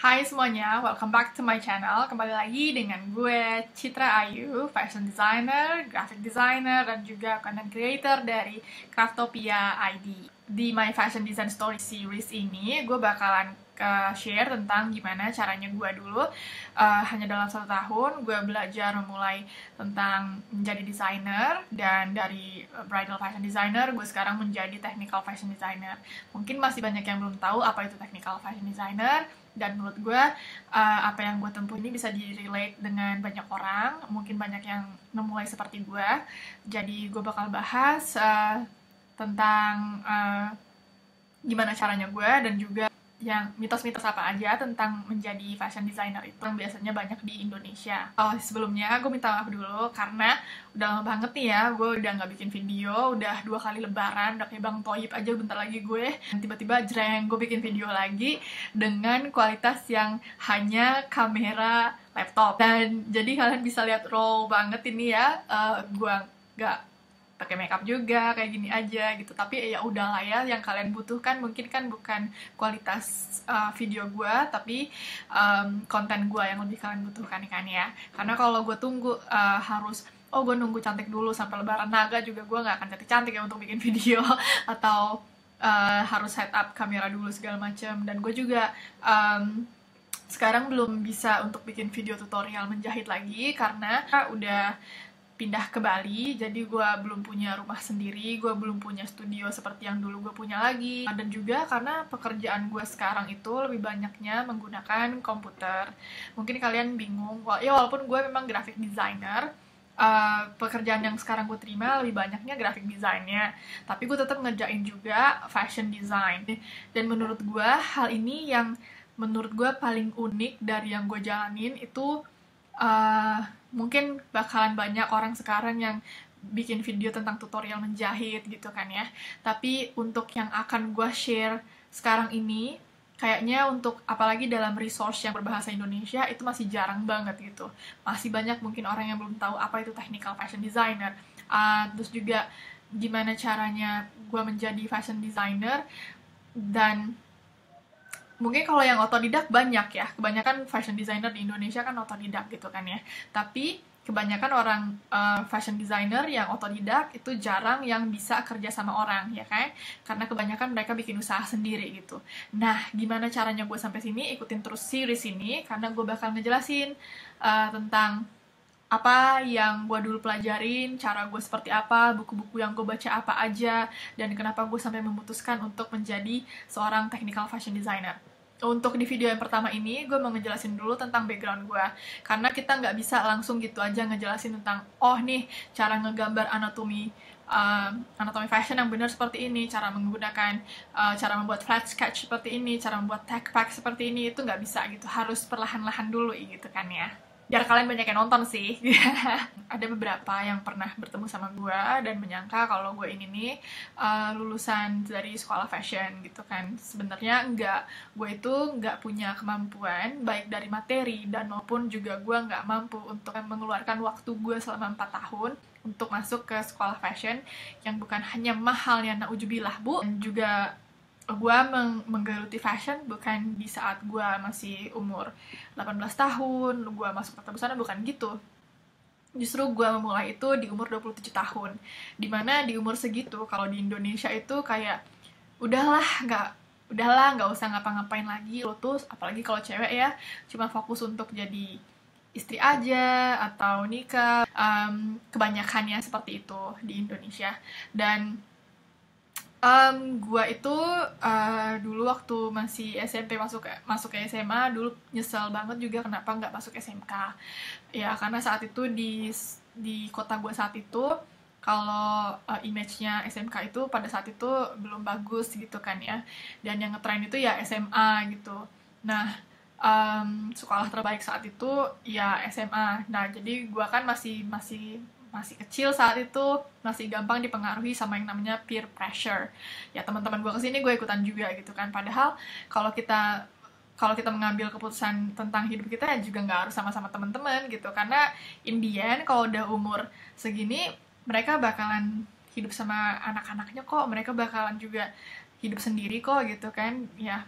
Hai semuanya, welcome back to my channel. Kembali lagi dengan gue Citra Ayu, fashion designer, graphic designer, dan juga content creator dari Craftopia ID. Di My Fashion Design Story series ini, gue bakalan uh, share tentang gimana caranya gue dulu uh, hanya dalam satu tahun gue belajar memulai tentang menjadi desainer dan dari eh, bridal fashion designer gue sekarang menjadi technical fashion designer mungkin masih banyak yang belum tahu apa itu technical fashion designer dan menurut gue uh, apa yang gue tempuh ini bisa di relate dengan banyak orang mungkin banyak yang memulai seperti gue jadi gue bakal bahas uh, tentang uh, gimana caranya gue dan juga yang mitos-mitos apa aja tentang menjadi fashion designer itu yang biasanya banyak di Indonesia. Oh, sebelumnya gue minta maaf dulu karena udah lama banget nih ya, gue udah nggak bikin video, udah dua kali lebaran, udah kayak Bang Toyib aja bentar lagi gue. Tiba-tiba jreng, gue bikin video lagi dengan kualitas yang hanya kamera laptop. Dan jadi kalian bisa lihat raw banget ini ya, uh, eh, gue nggak pakai makeup juga kayak gini aja gitu tapi ya udah lah ya yang kalian butuhkan mungkin kan bukan kualitas uh, video gue tapi um, konten gue yang lebih kalian butuhkan kan ya karena kalau gue tunggu uh, harus oh gue nunggu cantik dulu sampai lebaran naga juga gue nggak akan cantik cantik ya untuk bikin video atau uh, harus setup kamera dulu segala macam dan gue juga um, sekarang belum bisa untuk bikin video tutorial menjahit lagi karena udah pindah ke Bali jadi gue belum punya rumah sendiri gue belum punya studio seperti yang dulu gue punya lagi dan juga karena pekerjaan gue sekarang itu lebih banyaknya menggunakan komputer mungkin kalian bingung ya walaupun gue memang graphic designer Uh, pekerjaan yang sekarang gue terima lebih banyaknya graphic desainnya tapi gue tetap ngerjain juga fashion design dan menurut gue hal ini yang menurut gue paling unik dari yang gue jalanin itu uh, mungkin bakalan banyak orang sekarang yang bikin video tentang tutorial menjahit gitu kan ya. Tapi untuk yang akan gue share sekarang ini, kayaknya untuk apalagi dalam resource yang berbahasa Indonesia itu masih jarang banget gitu. Masih banyak mungkin orang yang belum tahu apa itu technical fashion designer. Uh, terus juga gimana caranya gue menjadi fashion designer dan mungkin kalau yang otodidak banyak ya kebanyakan fashion designer di Indonesia kan otodidak gitu kan ya tapi kebanyakan orang uh, fashion designer yang otodidak itu jarang yang bisa kerja sama orang ya kan karena kebanyakan mereka bikin usaha sendiri gitu nah gimana caranya gue sampai sini ikutin terus series ini karena gue bakal ngejelasin uh, tentang apa yang gue dulu pelajarin, cara gue seperti apa, buku-buku yang gue baca apa aja, dan kenapa gue sampai memutuskan untuk menjadi seorang technical fashion designer untuk di video yang pertama ini gue mau ngejelasin dulu tentang background gue karena kita nggak bisa langsung gitu aja ngejelasin tentang oh nih cara ngegambar anatomi uh, anatomi fashion yang benar seperti ini, cara menggunakan, uh, cara membuat flat sketch seperti ini, cara membuat tag pack seperti ini, itu nggak bisa gitu, harus perlahan-lahan dulu gitu kan ya biar kalian banyak yang nonton sih ada beberapa yang pernah bertemu sama gue dan menyangka kalau gue ini nih uh, lulusan dari sekolah fashion gitu kan sebenarnya enggak gue itu enggak punya kemampuan baik dari materi dan maupun juga gue enggak mampu untuk mengeluarkan waktu gue selama 4 tahun untuk masuk ke sekolah fashion yang bukan hanya mahalnya ujubilah bu dan juga gue meng menggeluti fashion bukan di saat gue masih umur 18 tahun, gue masuk mata busana bukan gitu. Justru gue memulai itu di umur 27 tahun. Dimana di umur segitu, kalau di Indonesia itu kayak udahlah nggak udahlah nggak usah ngapa-ngapain lagi lo tuh apalagi kalau cewek ya cuma fokus untuk jadi istri aja atau nikah um, kebanyakannya seperti itu di Indonesia dan Um, gua itu uh, dulu waktu masih SMP masuk masuk ke SMA dulu nyesel banget juga kenapa nggak masuk SMK ya karena saat itu di di kota gua saat itu kalau uh, image-nya SMK itu pada saat itu belum bagus gitu kan ya dan yang ngetrend itu ya SMA gitu nah um, sekolah terbaik saat itu ya SMA. Nah, jadi gue kan masih masih masih kecil saat itu masih gampang dipengaruhi sama yang namanya peer pressure. Ya teman-teman gue kesini gue ikutan juga gitu kan. Padahal kalau kita kalau kita mengambil keputusan tentang hidup kita ya juga nggak harus sama-sama teman-teman gitu karena Indian kalau udah umur segini mereka bakalan hidup sama anak-anaknya kok mereka bakalan juga hidup sendiri kok gitu kan ya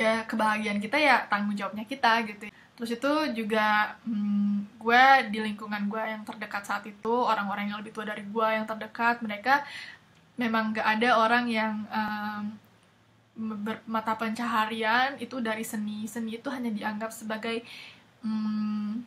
ya kebahagiaan kita ya tanggung jawabnya kita gitu terus itu juga hmm, gue di lingkungan gue yang terdekat saat itu orang-orang yang lebih tua dari gue yang terdekat mereka memang gak ada orang yang um, mata pencaharian itu dari seni seni itu hanya dianggap sebagai hmm,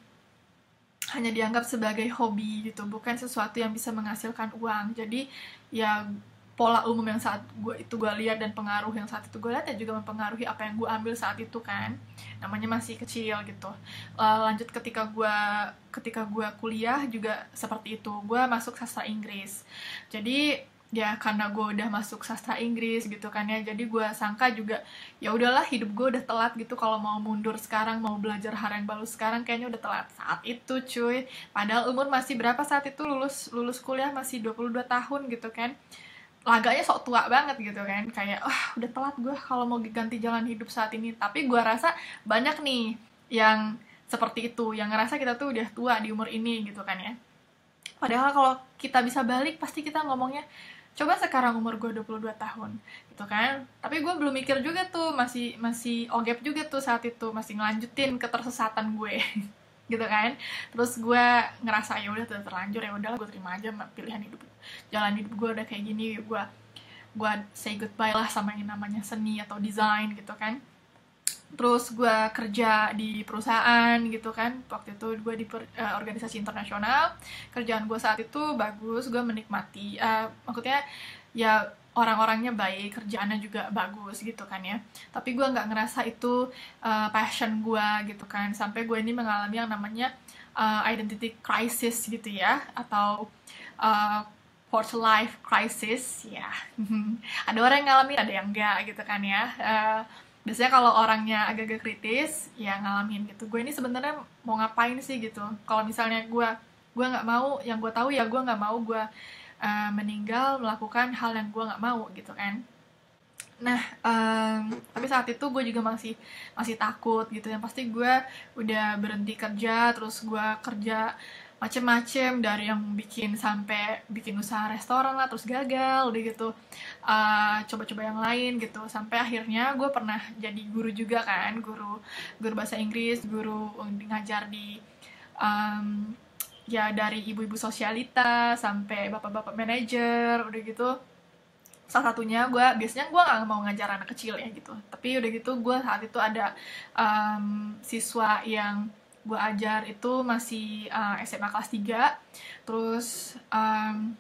hanya dianggap sebagai hobi gitu bukan sesuatu yang bisa menghasilkan uang jadi ya pola umum yang saat gue itu gue lihat dan pengaruh yang saat itu gue lihat ya juga mempengaruhi apa yang gue ambil saat itu kan namanya masih kecil gitu lanjut ketika gue ketika gue kuliah juga seperti itu gue masuk sastra Inggris jadi ya karena gue udah masuk sastra Inggris gitu kan ya jadi gue sangka juga ya udahlah hidup gue udah telat gitu kalau mau mundur sekarang mau belajar hal yang baru sekarang kayaknya udah telat saat itu cuy padahal umur masih berapa saat itu lulus lulus kuliah masih 22 tahun gitu kan laganya sok tua banget gitu kan kayak wah oh, udah telat gue kalau mau ganti jalan hidup saat ini tapi gue rasa banyak nih yang seperti itu yang ngerasa kita tuh udah tua di umur ini gitu kan ya padahal kalau kita bisa balik pasti kita ngomongnya coba sekarang umur gue 22 tahun gitu kan tapi gue belum mikir juga tuh masih masih ogep juga tuh saat itu masih ngelanjutin ketersesatan gue gitu kan terus gue ngerasa ya udah terlanjur ya udah gue terima aja pilihan hidup jalan hidup gue udah kayak gini gue gue say goodbye lah sama yang namanya seni atau desain gitu kan terus gue kerja di perusahaan gitu kan waktu itu gue di per, uh, organisasi internasional kerjaan gue saat itu bagus gue menikmati uh, maksudnya ya orang-orangnya baik, kerjaannya juga bagus gitu kan ya. Tapi gue nggak ngerasa itu uh, passion gue gitu kan. Sampai gue ini mengalami yang namanya uh, identity crisis gitu ya, atau uh, eh, quarter life crisis ya. ada orang yang ngalamin, ada yang nggak gitu kan ya. Uh, biasanya kalau orangnya agak-agak kritis, ya ngalamin gitu. Gue ini sebenarnya mau ngapain sih gitu. Kalau misalnya gue gue nggak mau, yang gue tahu ya gue nggak mau gue Eh, meninggal melakukan hal yang gue nggak mau gitu kan nah um, tapi saat itu gue juga masih masih takut gitu yang pasti gue udah berhenti kerja terus gue kerja macem-macem dari yang bikin sampai bikin usaha restoran lah terus gagal udah gitu eh, coba-coba uh, yang lain gitu sampai akhirnya gue pernah jadi guru juga kan guru guru bahasa Inggris guru ngajar di um, ya dari ibu-ibu sosialita sampai bapak-bapak manajer udah gitu salah satunya gue biasanya gue nggak mau ngajar anak kecil ya gitu tapi udah gitu gue saat itu ada um, siswa yang gue ajar itu masih uh, eh, SMA kelas 3 terus um,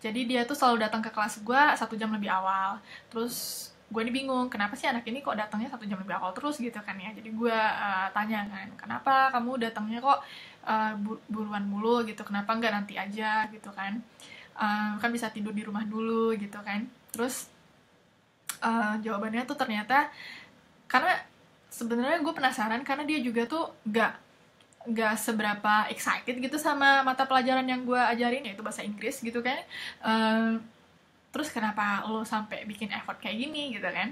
jadi dia tuh selalu datang ke kelas gue satu jam lebih awal terus gue ini bingung kenapa sih anak ini kok datangnya satu jam lebih awal terus gitu kan ya jadi gue uh, tanya kan kenapa kamu datangnya kok uh, buruan mulu gitu kenapa nggak nanti aja gitu kan uh, kan bisa tidur di rumah dulu gitu kan terus uh, jawabannya tuh ternyata karena sebenarnya gue penasaran karena dia juga tuh nggak nggak seberapa excited gitu sama mata pelajaran yang gue ajarin yaitu bahasa Inggris gitu kan uh, terus kenapa lo sampai bikin effort kayak gini gitu kan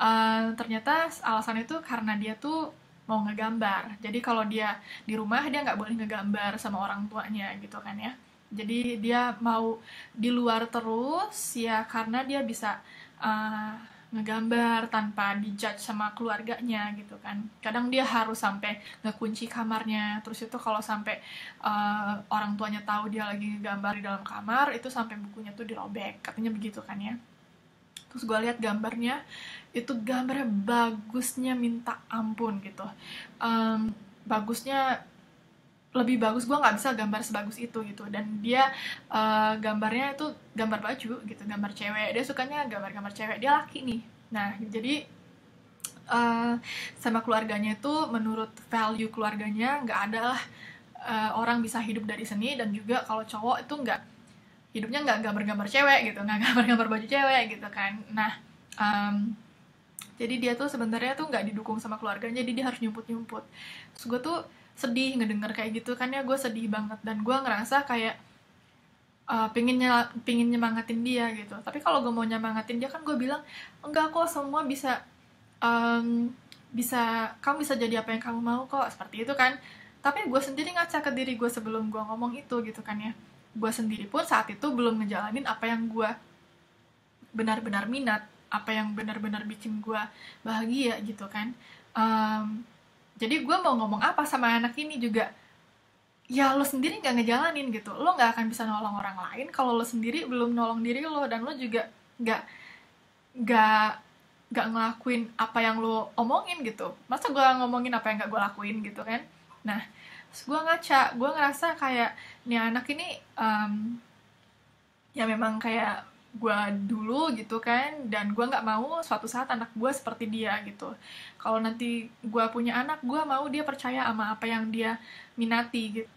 uh, ternyata alasan itu karena dia tuh mau ngegambar jadi kalau dia di rumah dia nggak boleh ngegambar sama orang tuanya gitu kan ya jadi dia mau di luar terus ya karena dia bisa uh, ngegambar tanpa dijudge sama keluarganya gitu kan kadang dia harus sampai ngekunci kamarnya terus itu kalau sampai uh, orang tuanya tahu dia lagi ngegambar di dalam kamar itu sampai bukunya tuh dirobek katanya begitu kan ya terus gue lihat gambarnya itu gambarnya bagusnya minta ampun gitu um, bagusnya lebih bagus gue nggak bisa gambar sebagus itu gitu dan dia uh, gambarnya itu gambar baju gitu gambar cewek dia sukanya gambar-gambar cewek dia laki nih nah jadi uh, sama keluarganya itu menurut value keluarganya nggak ada lah uh, orang bisa hidup dari seni dan juga kalau cowok itu nggak hidupnya nggak gambar-gambar cewek gitu nggak gambar-gambar baju cewek gitu kan nah um, jadi dia tuh sebenarnya tuh nggak didukung sama keluarganya jadi dia harus nyumput-nyumput terus gue tuh sedih ngedenger kayak gitu kan ya gue sedih banget dan gue ngerasa kayak uh, pingin nyala, pingin nyemangatin dia gitu tapi kalau gue mau nyemangatin dia kan gue bilang enggak kok semua bisa um, bisa kamu bisa jadi apa yang kamu mau kok seperti itu kan tapi gue sendiri ngaca ke diri gue sebelum gue ngomong itu gitu kan ya gue sendiri pun saat itu belum ngejalanin apa yang gue benar-benar minat apa yang benar-benar bikin gue bahagia gitu kan um, jadi gue mau ngomong apa sama anak ini juga ya lo sendiri nggak ngejalanin gitu lo nggak akan bisa nolong orang lain kalau lo sendiri belum nolong diri lo dan lo juga nggak nggak nggak ngelakuin apa yang lo omongin gitu masa gue ngomongin apa yang nggak gue lakuin gitu kan nah gue ngaca gue ngerasa kayak nih anak ini um, ya memang kayak gue dulu gitu kan dan gue nggak mau suatu saat anak gue seperti dia gitu kalau nanti gue punya anak gue mau dia percaya sama apa yang dia minati gitu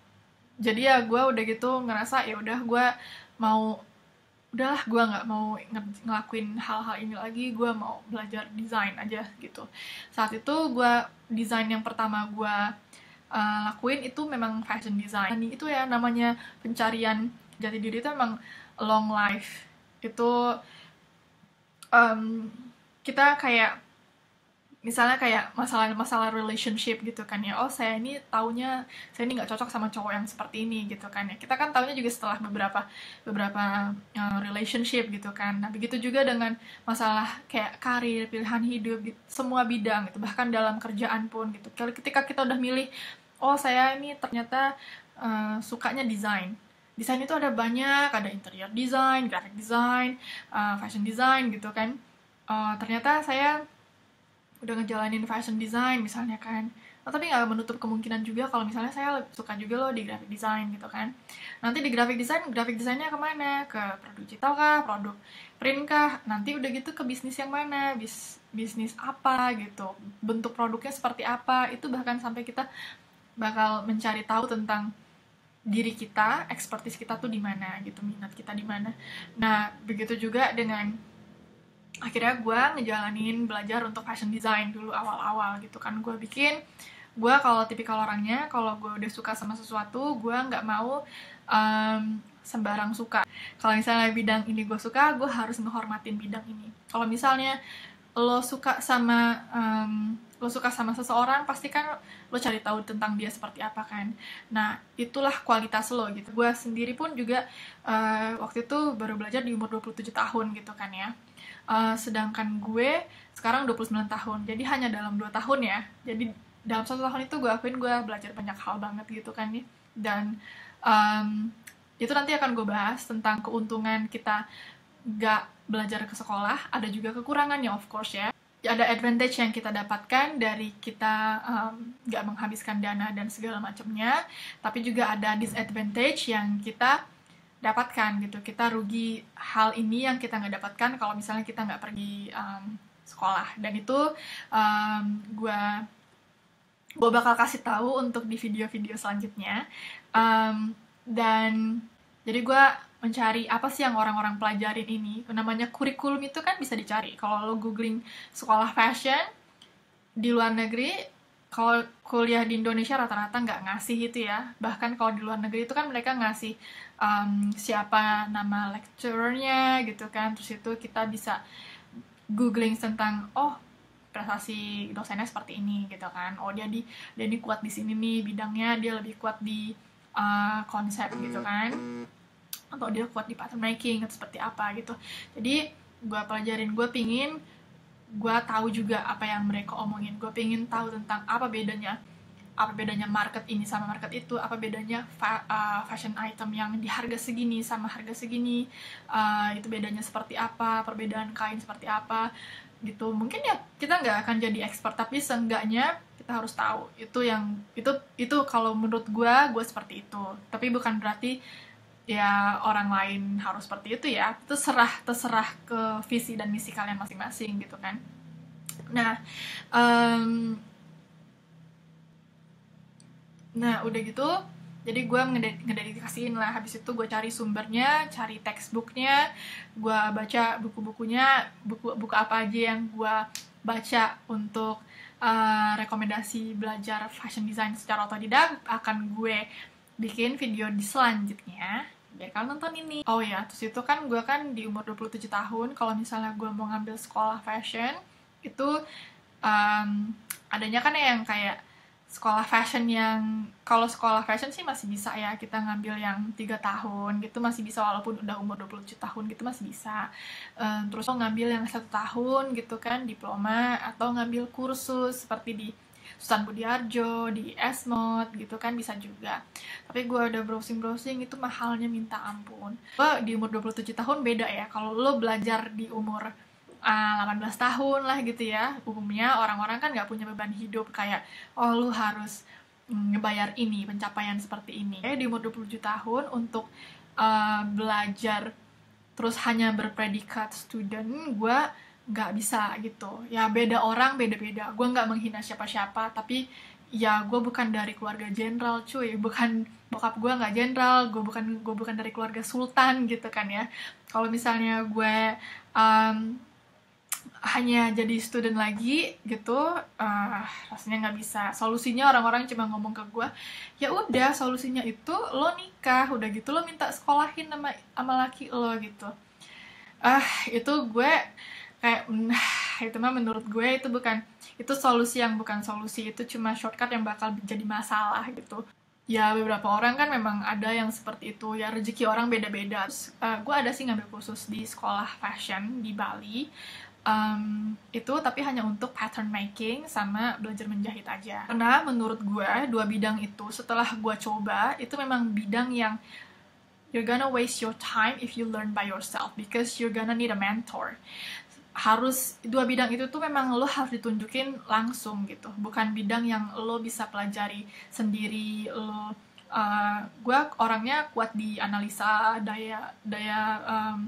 jadi ya gue udah gitu ngerasa ya udah gue mau udahlah gue nggak mau ngelakuin hal-hal ini lagi gue mau belajar desain aja gitu saat itu gue desain yang pertama gue uh, lakuin itu memang fashion design ini itu ya namanya pencarian jati diri itu emang long life itu um, kita kayak misalnya kayak masalah-masalah relationship gitu kan ya oh saya ini taunya saya ini nggak cocok sama cowok yang seperti ini gitu kan ya kita kan taunya juga setelah beberapa beberapa uh, relationship gitu kan nah begitu juga dengan masalah kayak karir pilihan hidup gitu, semua bidang gitu bahkan dalam kerjaan pun gitu ketika kita udah milih oh saya ini ternyata uh, sukanya desain desain itu ada banyak ada interior design graphic design uh, fashion design gitu kan uh, ternyata saya udah ngejalanin fashion design misalnya kan oh, tapi nggak menutup kemungkinan juga kalau misalnya saya suka juga loh di graphic design gitu kan nanti di graphic design graphic desainnya kemana ke produk digital kah produk print kah nanti udah gitu ke bisnis yang mana bis bisnis apa gitu bentuk produknya seperti apa itu bahkan sampai kita bakal mencari tahu tentang diri kita, ekspertis kita tuh di mana gitu, minat kita di mana. Nah, begitu juga dengan akhirnya gue ngejalanin belajar untuk fashion design dulu awal-awal gitu kan gue bikin gue kalau tipikal orangnya kalau gue udah suka sama sesuatu gue nggak mau um, sembarang suka kalau misalnya bidang ini gue suka gue harus menghormatin bidang ini kalau misalnya lo suka sama um, lo suka sama seseorang pasti kan lo cari tahu tentang dia seperti apa kan nah itulah kualitas lo gitu gue sendiri pun juga uh, waktu itu baru belajar di umur 27 tahun gitu kan ya uh, sedangkan gue sekarang 29 tahun jadi hanya dalam 2 tahun ya jadi dalam satu tahun itu gue akuin gue belajar banyak hal banget gitu kan nih ya. dan um, itu nanti akan gue bahas tentang keuntungan kita nggak belajar ke sekolah, ada juga kekurangannya of course ya. Ada advantage yang kita dapatkan dari kita nggak um, menghabiskan dana dan segala macamnya, tapi juga ada disadvantage yang kita dapatkan gitu. Kita rugi hal ini yang kita nggak dapatkan kalau misalnya kita nggak pergi um, sekolah. Dan itu um, gue gue bakal kasih tahu untuk di video-video selanjutnya. Um, dan jadi gue mencari apa sih yang orang-orang pelajarin ini. Namanya kurikulum itu kan bisa dicari. Kalau lo googling sekolah fashion di luar negeri, kalau kuliah di Indonesia rata-rata nggak ngasih itu ya. Bahkan kalau di luar negeri itu kan mereka ngasih um, siapa nama lecturernya gitu kan. Terus itu kita bisa googling tentang oh prestasi dosennya seperti ini gitu kan. Oh dia di dia ini kuat di sini nih bidangnya, dia lebih kuat di uh, konsep gitu kan atau dia kuat di pattern making atau seperti apa gitu jadi gue pelajarin gue pingin gue tahu juga apa yang mereka omongin gue pingin tahu tentang apa bedanya apa bedanya market ini sama market itu apa bedanya fa uh, fashion item yang di harga segini sama harga segini uh, itu bedanya seperti apa perbedaan kain seperti apa gitu mungkin ya kita nggak akan jadi expert tapi seenggaknya kita harus tahu itu yang itu itu kalau menurut gue gue seperti itu tapi bukan berarti ya orang lain harus seperti itu ya terserah terserah ke visi dan misi kalian masing-masing gitu kan nah um, nah udah gitu jadi gue ngededikasiin lah habis itu gue cari sumbernya cari textbooknya gue baca buku-bukunya buku buku apa aja yang gue baca untuk uh, rekomendasi belajar fashion design secara otodidak akan gue bikin video di selanjutnya biar ya, kalian nonton ini oh ya terus itu kan gue kan di umur 27 tahun kalau misalnya gue mau ngambil sekolah fashion itu um, adanya kan yang kayak sekolah fashion yang kalau sekolah fashion sih masih bisa ya kita ngambil yang tiga tahun gitu masih bisa walaupun udah umur 27 tahun gitu masih bisa um, terus lo ngambil yang satu tahun gitu kan diploma atau ngambil kursus seperti di Susan Budiarjo, di Esmod gitu kan bisa juga. Tapi gue udah browsing-browsing itu mahalnya minta ampun. Gue di umur 27 tahun beda ya, kalau lo belajar di umur uh, ah, 18 tahun lah gitu ya, umumnya orang-orang kan gak punya beban hidup kayak, oh lo harus mm, ngebayar ini, pencapaian seperti ini. Kayak di umur 27 tahun untuk uh, belajar terus hanya berpredikat student, gue nggak bisa gitu ya beda orang beda beda gue nggak menghina siapa siapa tapi ya gue bukan dari keluarga jenderal cuy bukan bokap gue nggak jenderal gue bukan gue bukan dari keluarga sultan gitu kan ya kalau misalnya gue um, hanya jadi student lagi gitu uh, rasanya nggak bisa solusinya orang-orang cuma ngomong ke gue ya udah solusinya itu lo nikah udah gitu lo minta sekolahin sama sama laki lo gitu ah uh, itu gue kayak nah itu mah menurut gue itu bukan itu solusi yang bukan solusi itu cuma shortcut yang bakal jadi masalah gitu ya beberapa orang kan memang ada yang seperti itu ya rezeki orang beda-beda uh, gue ada sih ngambil khusus di sekolah fashion di Bali um, itu tapi hanya untuk pattern making sama belajar menjahit aja karena menurut gue dua bidang itu setelah gue coba itu memang bidang yang you're gonna waste your time if you learn by yourself because you're gonna need a mentor harus dua bidang itu tuh memang lo harus ditunjukin langsung gitu bukan bidang yang lo bisa pelajari sendiri lo uh, eh, gue orangnya kuat di analisa daya daya um,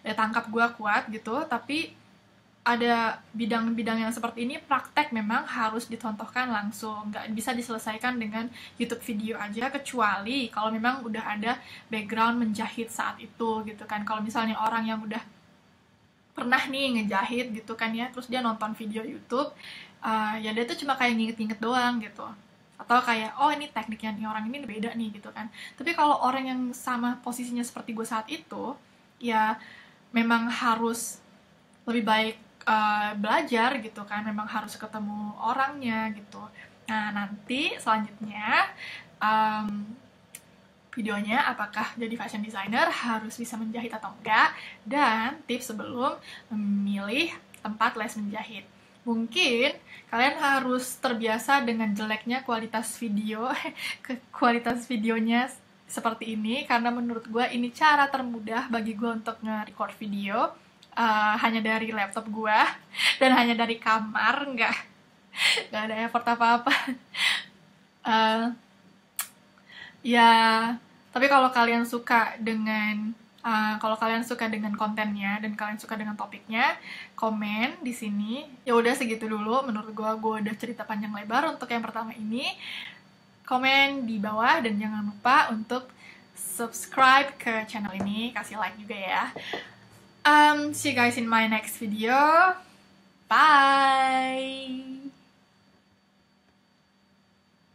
daya tangkap gue kuat gitu tapi ada bidang-bidang yang seperti ini praktek memang harus ditontohkan langsung nggak bisa diselesaikan dengan YouTube video aja kecuali kalau memang udah ada background menjahit saat itu gitu kan kalau misalnya orang yang udah pernah nih ngejahit gitu kan ya terus dia nonton video YouTube uh, ya dia tuh cuma kayak nginget-nginget doang gitu atau kayak oh ini tekniknya nih orang ini beda nih gitu kan tapi kalau orang yang sama posisinya seperti gue saat itu ya memang harus lebih baik uh, belajar gitu kan memang harus ketemu orangnya gitu nah nanti selanjutnya um, videonya apakah jadi fashion designer harus bisa menjahit atau enggak dan tips sebelum memilih tempat les menjahit. Mungkin kalian harus terbiasa dengan jeleknya kualitas video, kualitas videonya seperti ini karena menurut gue ini cara termudah bagi gue untuk nge-record video uh, hanya dari laptop gue dan hanya dari kamar enggak nggak ada effort apa apa. Uh, ya tapi kalau kalian suka dengan uh, kalau kalian suka dengan kontennya dan kalian suka dengan topiknya komen di sini ya udah segitu dulu menurut gue gue udah cerita panjang lebar untuk yang pertama ini komen di bawah dan jangan lupa untuk subscribe ke channel ini kasih like juga ya um, see you guys in my next video bye